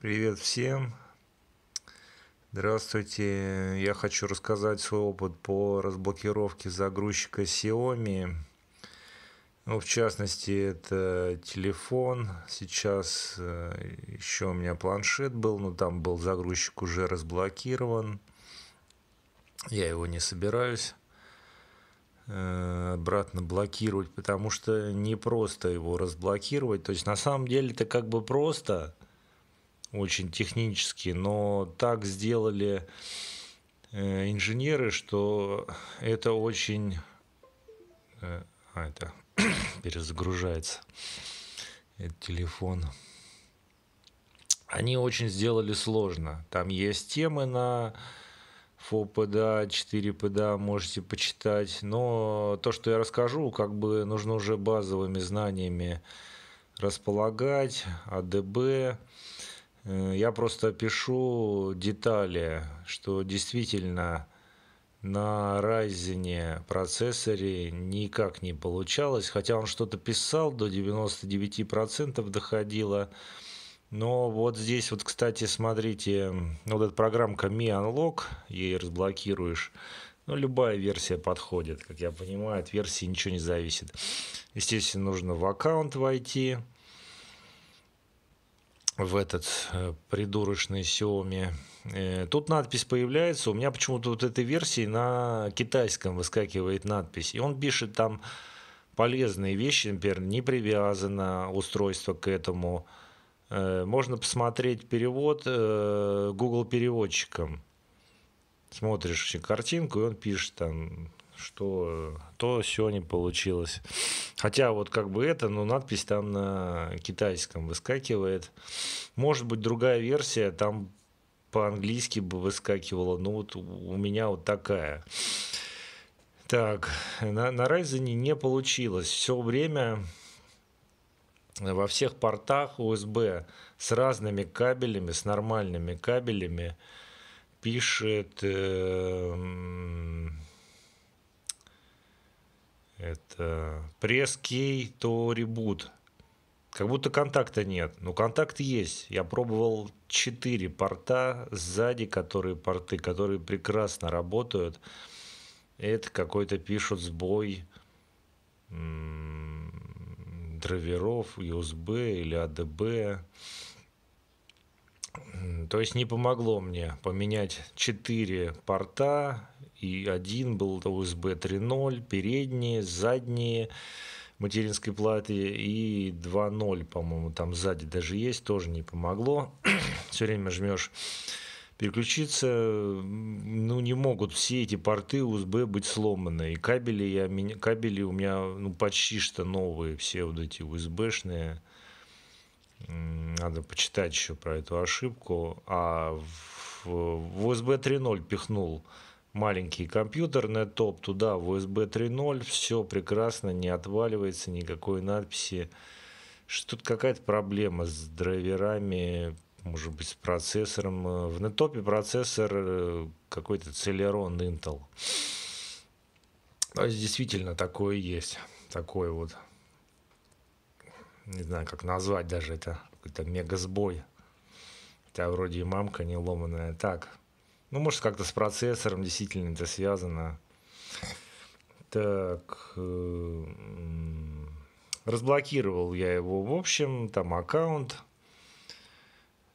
Привет всем! Здравствуйте! Я хочу рассказать свой опыт по разблокировке загрузчика Xiaomi. Ну, в частности, это телефон. Сейчас э, еще у меня планшет был, но там был загрузчик уже разблокирован. Я его не собираюсь э, обратно блокировать, потому что не просто его разблокировать. То есть на самом деле это как бы просто – очень технически, но так сделали э, инженеры, что это очень... Э, а, это перезагружается. Это телефон. Они очень сделали сложно. Там есть темы на ФОПДА, 4ПДА, можете почитать. Но то, что я расскажу, как бы нужно уже базовыми знаниями располагать, АДБ, Э, я просто пишу детали, что действительно на Ryzen процессоре никак не получалось, хотя он что-то писал, до 99% доходило. Но вот здесь вот, кстати, смотрите, ну, вот эта программка Mi Unlock, ей разблокируешь, ну, любая версия подходит, как я понимаю, от версии ничего не зависит. Естественно, нужно в аккаунт войти, в этот э, придурочный Xiaomi. Э, тут надпись появляется. У меня почему-то вот этой версии на китайском выскакивает надпись. И он пишет там полезные вещи, например, не привязано устройство к этому. Э, можно посмотреть перевод Google переводчиком. Смотришь картинку, и он пишет там что э, то все не получилось. Хотя вот как бы это, но ну, надпись там на китайском выскакивает. Может быть, другая версия, там по-английски бы выскакивала, но вот у меня вот такая. Так, на, на Ryzen не получилось. Все время во всех портах USB с разными кабелями, с нормальными кабелями пишет... Э, это пресс кей то ребут. Как будто контакта нет. Но контакт есть. Я пробовал четыре порта сзади, которые порты, которые прекрасно работают. Это какой-то пишут сбой драйверов, USB или ADB. А то есть не помогло мне поменять четыре порта и один был это USB 3.0, передние, задние материнской платы и 2.0, по-моему, там сзади даже есть, тоже не помогло. Все время жмешь переключиться, ну, не могут все эти порты USB быть сломаны. И кабели, я, кабели у меня ну, почти что новые, все вот эти USB-шные. Надо почитать еще про эту ошибку. А в USB 3.0 пихнул маленький компьютерный топ туда в USB 3.0, все прекрасно, не отваливается, никакой надписи. Что тут какая-то проблема с драйверами, может быть, с процессором. В нетопе процессор э, какой-то Celeron Intel. То есть, действительно, такое есть. такое вот, не знаю, как назвать даже это, какой-то мегасбой сбой. Хотя вроде и мамка не ломаная. Так, ну, может, как-то с процессором действительно это связано. Так. Э, разблокировал я его, в общем, там аккаунт.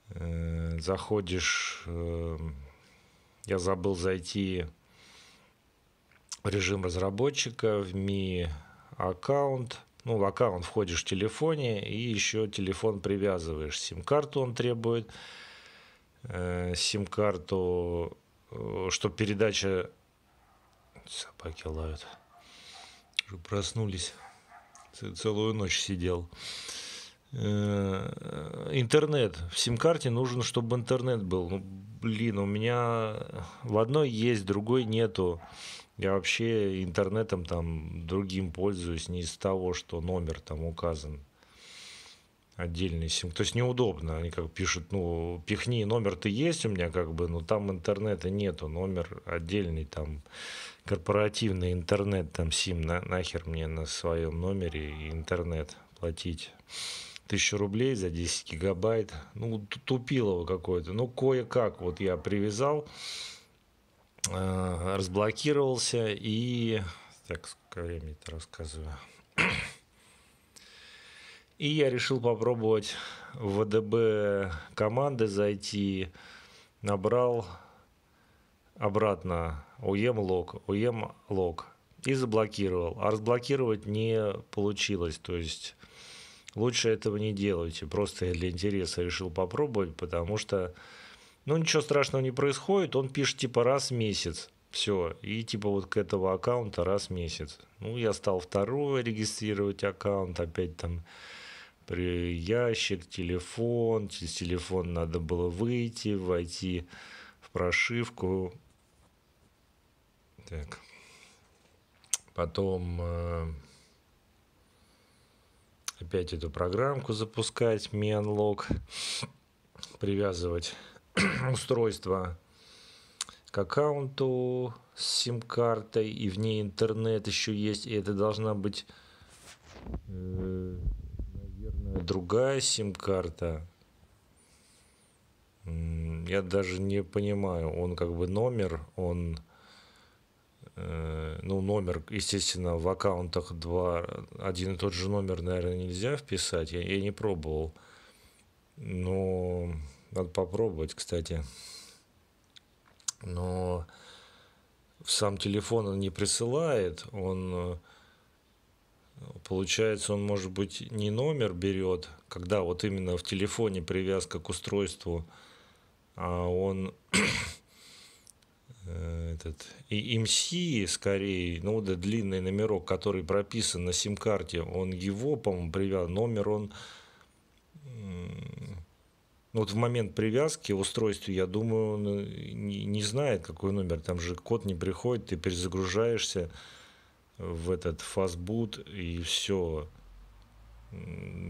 Э, заходишь, э, я забыл зайти в режим разработчика, в Mi аккаунт. Ну, в аккаунт входишь в телефоне и еще телефон привязываешь. Сим-карту он требует э, сим-карту, э, что передача... Собаки лают. Уже проснулись. Целую ночь сидел. Э, интернет. В сим-карте нужен, чтобы интернет был. Ну, блин, у меня в одной есть, другой нету. Я вообще интернетом там другим пользуюсь не из того, что номер там указан отдельный сим. То есть неудобно. Они как пишут, ну, пихни, номер ты есть у меня, как бы, но там интернета нету, номер отдельный, там, корпоративный интернет, там, сим, на, нахер мне на своем номере интернет платить. Тысячу рублей за 10 гигабайт. Ну, тупилово какое-то. Ну, кое-как вот я привязал, а, разблокировался и... Так, сколько времени-то рассказываю. И я решил попробовать в ВДБ команды зайти. Набрал обратно уем лог, уем лог и заблокировал. А разблокировать не получилось, то есть лучше этого не делайте. Просто для интереса решил попробовать, потому что ну ничего страшного не происходит. Он пишет типа раз в месяц. Все. И типа вот к этого аккаунта раз в месяц. Ну, я стал второго регистрировать аккаунт, опять там ящик, телефон, через телефон надо было выйти, войти в прошивку. Так. Потом э, опять эту программку запускать, менлог, привязывать устройство к аккаунту с сим-картой, и в ней интернет еще есть, и это должна быть... Э, другая сим-карта. Я даже не понимаю, он как бы номер, он, э, ну, номер, естественно, в аккаунтах два, один и тот же номер, наверное, нельзя вписать, я, я не пробовал, но надо попробовать, кстати. Но сам телефон он не присылает, он э, Получается, он, может быть, не номер берет, когда вот именно в телефоне привязка к устройству, а он э, этот и МС скорее, ну да, длинный номерок, который прописан на сим-карте, он его, по-моему, привязан, номер он ну вот в момент привязки устройства, я думаю, он э, не, не знает, какой номер, там же код не приходит, ты перезагружаешься, в этот фастбуд и все.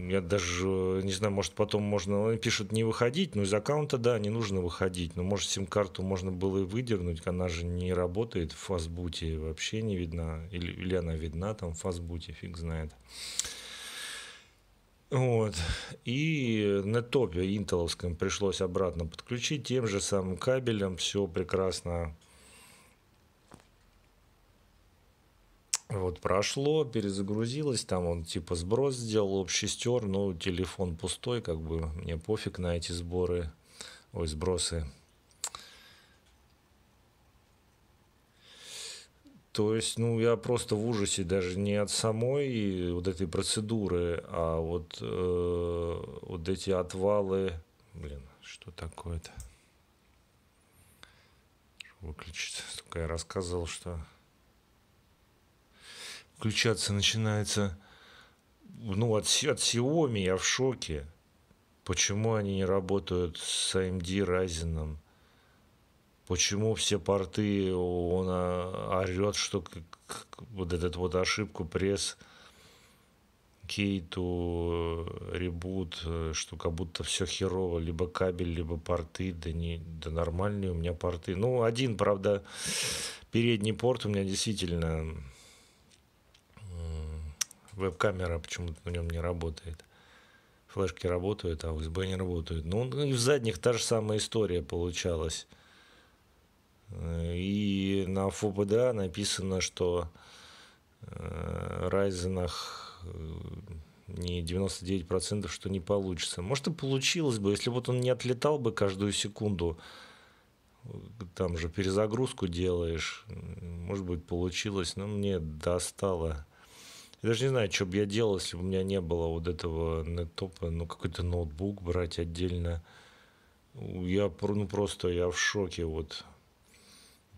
Я даже не знаю, может потом можно, они пишут не выходить, но из аккаунта, да, не нужно выходить, но может сим-карту можно было и выдернуть, она же не работает в фастбуте, вообще не видна, или, или она видна там в фастбуте, фиг знает. Вот. И на топе интеловском пришлось обратно подключить тем же самым кабелем. Все прекрасно Вот прошло, перезагрузилось, там он типа сброс сделал, общий стер, но ну, телефон пустой, как бы мне пофиг на эти сборы, ой, сбросы. То есть, ну, я просто в ужасе даже не от самой вот этой процедуры, а вот, э, вот эти отвалы. Блин, что такое-то? Выключить. Только я рассказывал, что включаться начинается ну, от, от Xiaomi я в шоке. Почему они не работают с AMD Ryzen? Почему все порты он а, орет, что вот этот вот ошибку пресс кейту э, ребут, э, что как будто все херово, либо кабель, либо порты, да не, да нормальные у меня порты. Ну, один, правда, передний порт у меня действительно веб-камера почему-то на нем не работает. Флешки работают, а USB не работают. Ну, и ну, в задних та же самая история получалась. И на ФОПДА написано, что Райзенах э, э, не 99%, что не получится. Может, и получилось бы, если вот он не отлетал бы каждую секунду, там же перезагрузку делаешь, может быть, получилось, но мне достало я даже не знаю, что бы я делал, если бы у меня не было вот этого нетопа, ну, какой-то ноутбук брать отдельно. Я, ну, просто я в шоке, вот.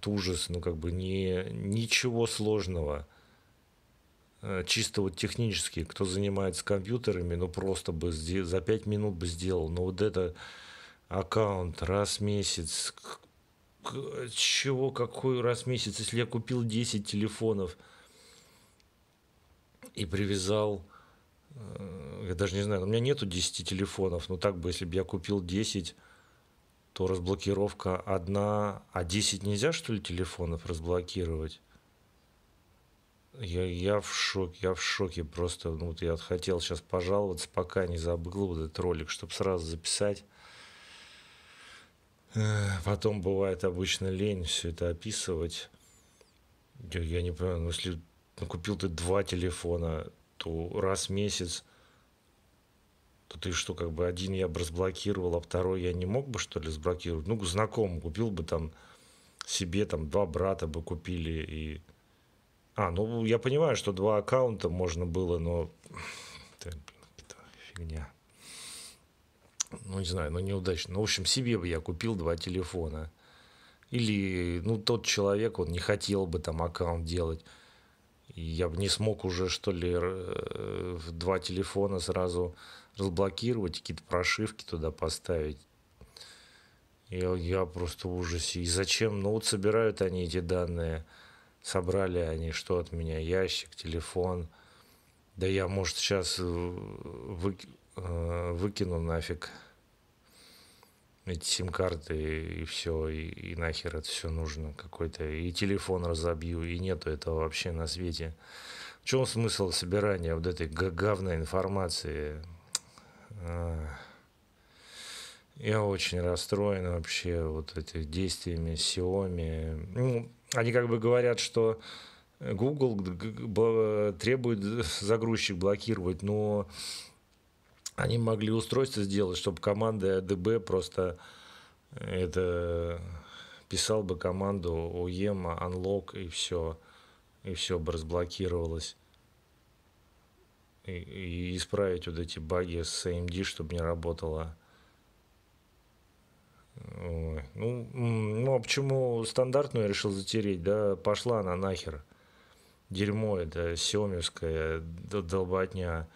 Это ужас, ну, как бы не, ничего сложного. Э, чисто вот технически, кто занимается компьютерами, ну, просто бы за 5 минут бы сделал. Но вот это аккаунт раз в месяц, чего, какой раз в месяц, если я купил 10 телефонов – и привязал э, я даже не знаю, у меня нету 10 телефонов, но так бы, если бы я купил 10, то разблокировка одна, а 10 нельзя, что ли, телефонов разблокировать? Я, я в шоке, я в шоке просто, ну вот я хотел сейчас пожаловаться, пока не забыл вот этот ролик, чтобы сразу записать. Э, потом бывает обычно лень все это описывать. Я, не понимаю, ну если ну, купил ты два телефона, то раз в месяц, то ты что, как бы один я бы разблокировал, а второй я не мог бы, что ли, сблокировать? Ну, знакомым купил бы там себе, там, два брата бы купили и... А, ну, я понимаю, что два аккаунта можно было, но... Это, это фигня. Ну, не знаю, ну, неудачно. Ну, в общем, себе бы я купил два телефона. Или, ну, тот человек, он не хотел бы там аккаунт делать я бы не смог уже, что ли, э, два телефона сразу разблокировать, какие-то прошивки туда поставить. Я, я просто в ужасе. И зачем? Ну вот собирают они эти данные. Собрали они что от меня? Ящик, телефон. Да я, может, сейчас э, вы, э, выкину нафиг эти сим-карты и все, и, и нахер это все нужно. Какой-то и телефон разобью, и нету этого вообще на свете. В чем смысл собирания вот этой гавной информации? А, я очень расстроен вообще вот этими действиями Xiaomi. Ну, они как бы говорят, что Google требует э, загрузчик блокировать, но они могли устройство сделать, чтобы команда АДБ просто э, это писал бы команду УЕМа, Unlock и все. И все бы разблокировалось. И, и исправить вот эти баги с AMD, а чтобы не работало. Ну, ну, а почему стандартную решил затереть? Да, пошла она нахер. Дерьмо это, семевская, долботня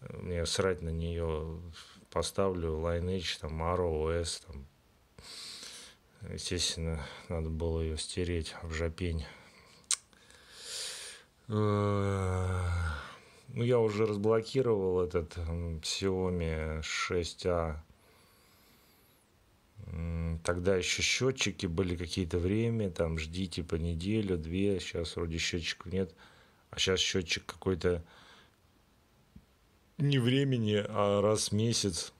мне срать на нее, поставлю Lineage, там, ROS, там. Естественно, надо было ее стереть в жопень. Э, ну, я уже разблокировал этот Xiaomi 6A. А. Тогда еще счетчики были какие-то время, там ждите по неделю, две, сейчас вроде счетчиков нет, а сейчас счетчик какой-то не времени, а раз в месяц.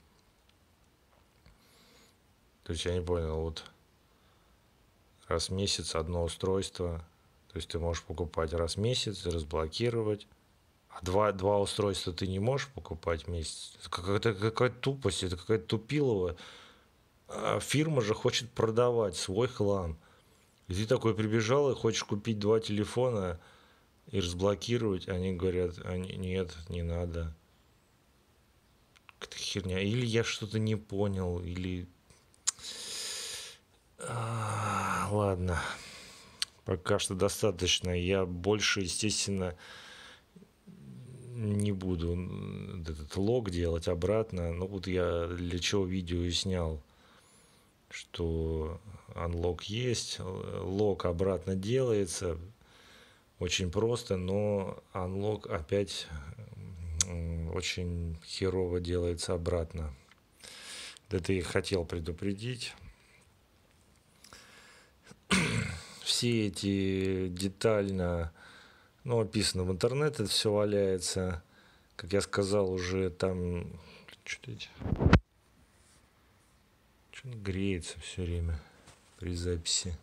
То есть я не понял, вот раз в месяц одно устройство. То есть ты можешь покупать раз в месяц, разблокировать. А два, два устройства ты не можешь покупать в месяц. Это какая-то какая тупость, это какая-то тупилова. А фирма же хочет продавать свой хлам. И ты такой прибежал и хочешь купить два телефона и разблокировать. Они говорят, а, нет, не надо какая-то херня. Или я что-то не понял, или... А, ладно. Пока что достаточно. Я больше, естественно, не буду этот лог делать обратно. Ну вот я для чего видео и снял, что unlock есть, лог обратно делается, очень просто, но unlock опять очень херово делается обратно. Да ты хотел предупредить. Все эти детально, ну, описано в интернете, это все валяется. Как я сказал, уже там... Что Что-то греется все время при записи.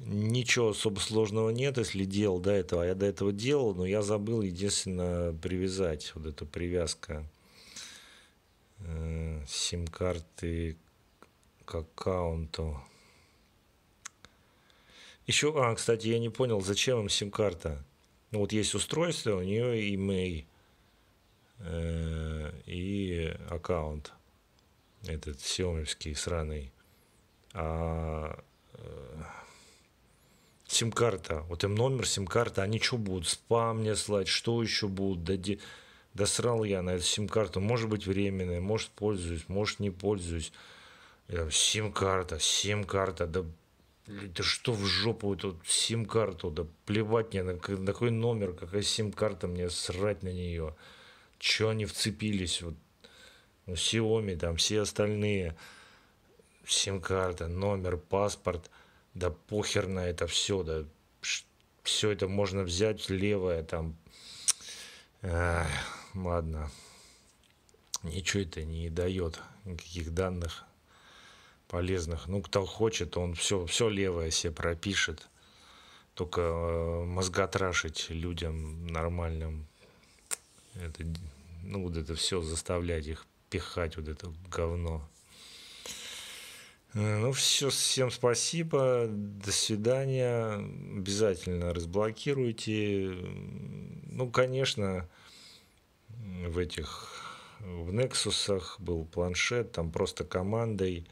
Ничего особо сложного нет, если делал до этого. А я до этого делал, но я забыл, единственное, привязать вот эту привязка э, сим-карты к аккаунту. Еще, а, кстати, я не понял, зачем им сим-карта? Ну, вот есть устройство, у нее email э, и аккаунт этот сиомовский сраный. А э, сим-карта, вот им номер сим-карты, они что будут, спам мне слать, что еще будут, да, де... досрал я на эту сим-карту, может быть временная, может пользуюсь, может не пользуюсь, сим-карта, сим-карта, да это что в жопу эту сим-карту, да плевать мне, на, на какой номер, какая сим-карта, мне срать на нее. Че они вцепились, вот, ну, Xiaomi там, все остальные, сим-карта, номер, паспорт – да похер на это все, да все это можно взять левое там. Эх, ладно, ничего это не дает никаких данных полезных. Ну, кто хочет, он все, все левое себе пропишет. Только э, мозготрашить людям нормальным, это, ну, вот это все заставлять их пихать вот это говно. Э, ну, все, всем спасибо, до свидания, обязательно разблокируйте. Ну, конечно, в этих, в Nexus был планшет, там просто командой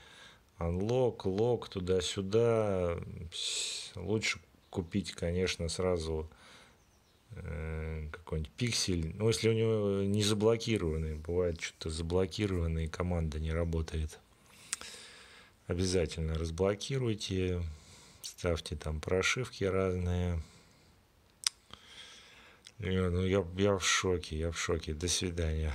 unlock, лог, туда-сюда. Лучше купить, конечно, сразу э, какой-нибудь пиксель. Ну, если у него не заблокированный, бывает что-то заблокированный, команда не работает обязательно разблокируйте, ставьте там прошивки разные. Ну, я, я в шоке, я в шоке. До свидания.